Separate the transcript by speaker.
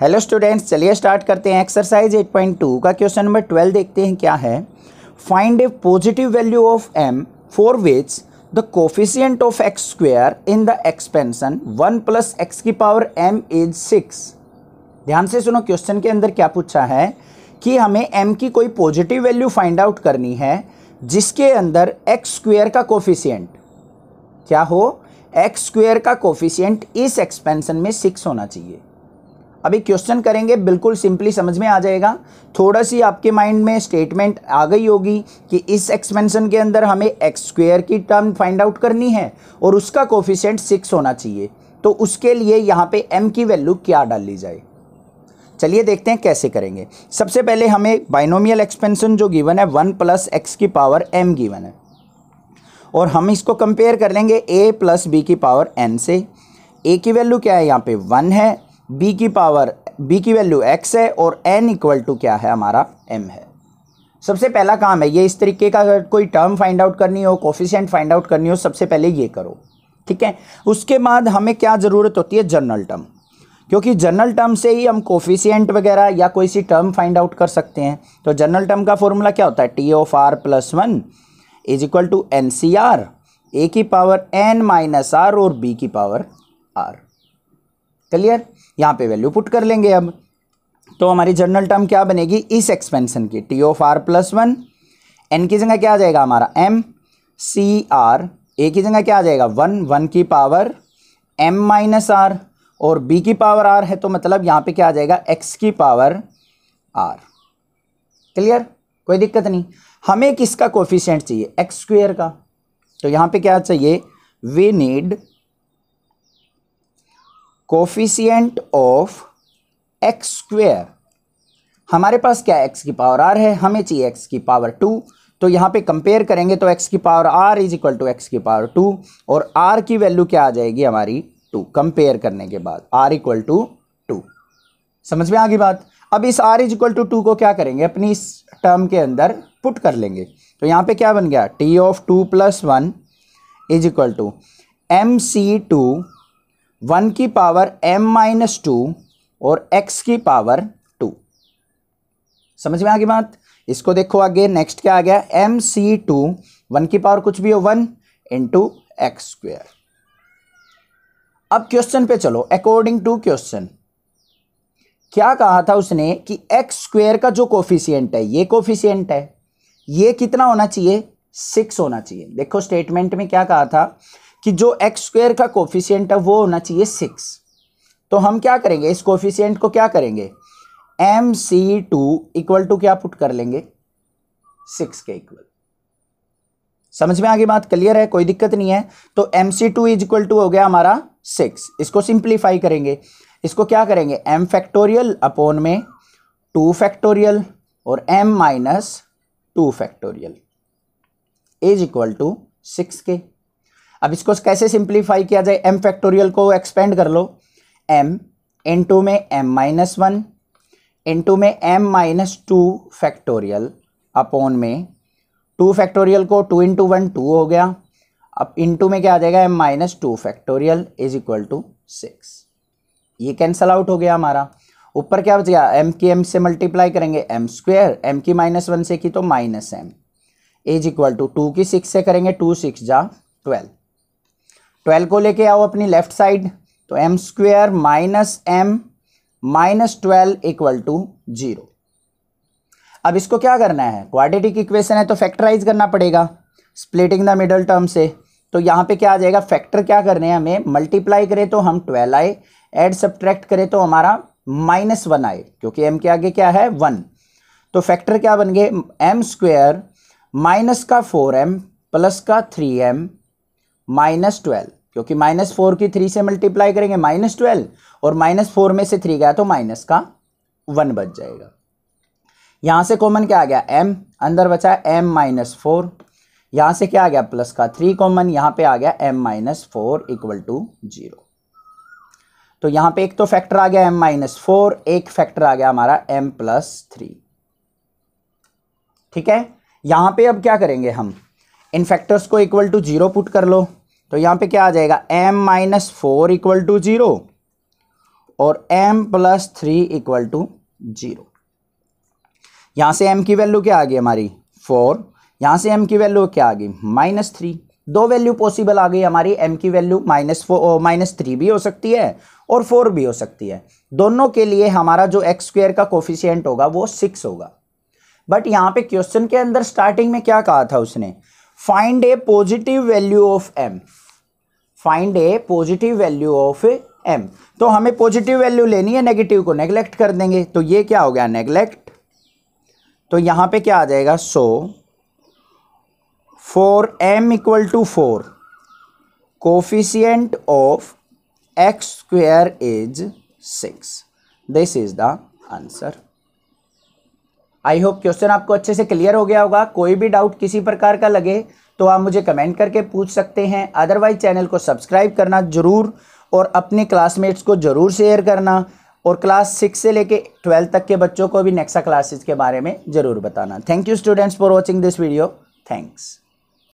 Speaker 1: hello students चलिए start करते हैं एक्सरसाइज 8.2 का क्वेश्चन नंबर 12 देखते हैं क्या है find a positive value of M for which the coefficient of X square in the expansion one plus X की पावर एम इज सिक्स ध्यान से सुनो क्वेश्चन के अंदर क्या पूछा है कि हमें एम की कोई पॉजिटिव वैल्यू फाइंड आउट करनी है जिसके अंदर एक्स स्क्वेयर का कोफिशियंट क्या हो एक्स स्क्वेयर का कोफिशियंट इस एक्सपेंशन में सिक्स होना चाहिए अभी क्वेश्चन करेंगे बिल्कुल सिंपली समझ में आ जाएगा थोड़ा सी आपके माइंड में स्टेटमेंट आ गई होगी कि इस एक्सपेंशन के अंदर हमें एक्स स्क्वेयर की टर्म फाइंड आउट करनी है और उसका कोफिशेंट सिक्स होना चाहिए तो उसके लिए यहाँ पे एम की वैल्यू क्या डाल ली जाए चलिए देखते हैं कैसे करेंगे सबसे पहले हमें बाइनोमियल एक्सपेंशन जो गिवन है वन प्लस एक्स की पावर एम गिवन है और हम इसको कंपेयर कर लेंगे ए प्लस बी की पावर एन से ए की वैल्यू क्या है यहाँ पे वन है बी की पावर बी की वैल्यू एक्स है और एन इक्वल टू क्या है हमारा एम है सबसे पहला काम है ये इस तरीके का अगर कोई टर्म फाइंड आउट करनी हो कोफिशेंट फाइंड आउट करनी हो सबसे पहले ये करो ठीक है उसके बाद हमें क्या ज़रूरत होती है जर्नल टर्म क्योंकि जर्नल टर्म से ही हम कोफिशियंट वगैरह या कोई सी टर्म फाइंड आउट कर सकते हैं तो जर्नल टर्म का फॉर्मूला क्या होता है T of R plus one is equal to N C R A की पावर एन माइनस आर और बी की पावर आर क्लियर यहाँ पे वैल्यू पुट कर लेंगे अब तो हमारी जनरल टर्म क्या बनेगी इस एक्सपेंशन की T of R plus one N की जगह क्या आ जाएगा हमारा एम सी आर ए की जगह क्या आ जाएगा वन वन की पावर एम माइनस आर और बी की पावर आर है तो मतलब यहाँ पे क्या आ जाएगा एक्स की पावर आर क्लियर कोई दिक्कत नहीं हमें किसका कोफिशियंट चाहिए एक्स स्क्वेयर का तो यहाँ पे क्या चाहिए we need coefficient of X square हमारे पास क्या एक्स की पावर आर है हमें चाहिए एक्स की पावर टू तो यहाँ पे कंपेयर करेंगे तो एक्स की power R is equal to X की पावर टू और आर की वैल्यू क्या आ जाएगी हमारी टू कंपेयर करने के बाद आर इक्वल टू टू समझ में आ गई बात अब इस R is equal to two को क्या करेंगे अपनी इस टर्म के अंदर पुट कर लेंगे तो यहाँ पे क्या बन गया T of two plus one is equal to M C two one की पावर एम माइनस टू और एक्स की पावर टू समझ में आ गई बात इसको देखो आगे नेक्स्ट क्या आ गया एम सी टू वन की पावर कुछ भी हो वन इंटू एक्स स्क्वेयर अब क्वेश्चन पे चलो अकॉर्डिंग टू क्वेश्चन क्या कहा था उसने कि एक्स स्क्वेयर का जो कोफिशियंट है ये कोफिशियंट है ये कितना होना चाहिए सिक्स होना चाहिए देखो स्टेटमेंट में क्या कहा था कि जो एक्स स्क्वेयर का कोफिशियंट है वो होना चाहिए सिक्स तो हम क्या करेंगे इस कोफिशियंट को क्या करेंगे M C two equal to क्या पुट कर लेंगे सिक्स के इक्वल समझ में आगे बात क्लियर है कोई दिक्कत नहीं है तो M C two is equal to हो गया हमारा सिक्स इसको सिंप्लीफाई करेंगे इसको क्या करेंगे एम फैक्टोरियल अपोन में टू फैक्टोरियल और M minus two factorial is equal to six के अब इसको कैसे सिंप्लीफाई किया जाए एम फैक्टोरियल को एक्सपेंड कर लो एम इन टू में M minus one into में M minus two factorial upon में टू फैक्टोरियल को टू इंटू वन टू हो गया अब टू में क्या आ जाएगा M minus two factorial is equal to six ये कैंसल आउट हो गया हमारा ऊपर क्या बच गया एम की एम से मल्टीप्लाई करेंगे एम स्क्वेयर एम की माइनस वन से की तो minus M is equal to two की सिक्स से करेंगे टू सिक्स जा ट्वेल्व ट्वेल्व को लेके आओ अपनी लेफ्ट साइड तो M square minus M minus twelve equal to zero अब इसको क्या करना है क्वाड्रेटिक इक्वेशन है तो फैक्टराइज करना पड़ेगा स्प्लिटिंग द मिडल टर्म से तो यहाँ पे क्या आ जाएगा फैक्टर क्या कर रहे हैं हमें मल्टीप्लाई करें तो हम ट्वेल्व आए एड सब्ट्रैक्ट करें तो हमारा माइनस वन आए क्योंकि एम के आगे क्या है वन तो फैक्टर क्या बन गए एम स्क्वेयर माइनस का फोर एम प्लस का थ्री एम माइनस ट्वेल्व क्योंकि माइनस फोर की थ्री से मल्टीप्लाई करेंगे माइनस ट्वेल्व और माइनस फोर में से थ्री गया तो माइनस का वन बच जाएगा यहाँ से कॉमन क्या आ गया एम अंदर बचा एम माइनस फोर यहाँ से क्या आ गया प्लस का थ्री कॉमन यहाँ पे आ गया M minus four equal to zero तो यहाँ पे एक तो फैक्टर आ गया एम माइनस फोर एक फैक्टर आ गया हमारा एम प्लस थ्री ठीक है यहाँ पे अब क्या करेंगे हम इन फैक्टर्स को इक्वल टू जीरो पुट कर लो तो यहाँ पे क्या आ जाएगा m minus four equal to zero और m plus three equal to zero यहाँ से m की वैल्यू क्या आ गई हमारी फोर यहाँ से m की वैल्यू क्या आ गई माइनस थ्री दो वैल्यू पॉसिबल आ गई हमारी m की value minus four minus three भी हो सकती है और फोर भी हो सकती है दोनों के लिए हमारा जो एक्स स्क्वेयर का कोफिशियंट होगा वो सिक्स होगा बट यहाँ पे क्वेश्चन के अंदर स्टार्टिंग में क्या कहा था उसने find a positive value of M find a positive value of M तो हमें पॉजिटिव वैल्यू लेनी है नेगेटिव को नेग्लेक्ट कर देंगे तो ये क्या हो गया नेग्लेक्ट तो यहां पे क्या आ जाएगा so four M equal to four coefficient of X square is six this is the answer I hope question आपको अच्छे से क्लियर हो गया होगा कोई भी डाउट किसी प्रकार का लगे तो आप मुझे कमेंट करके पूछ सकते हैं अदरवाइज चैनल को सब्सक्राइब करना ज़रूर और अपने क्लासमेट्स को ज़रूर शेयर करना और क्लास सिक्स से लेके ट्वेल्थ तक के बच्चों को भी नेक्सा क्लासेस के बारे में ज़रूर बताना thank you students for watching this video thanks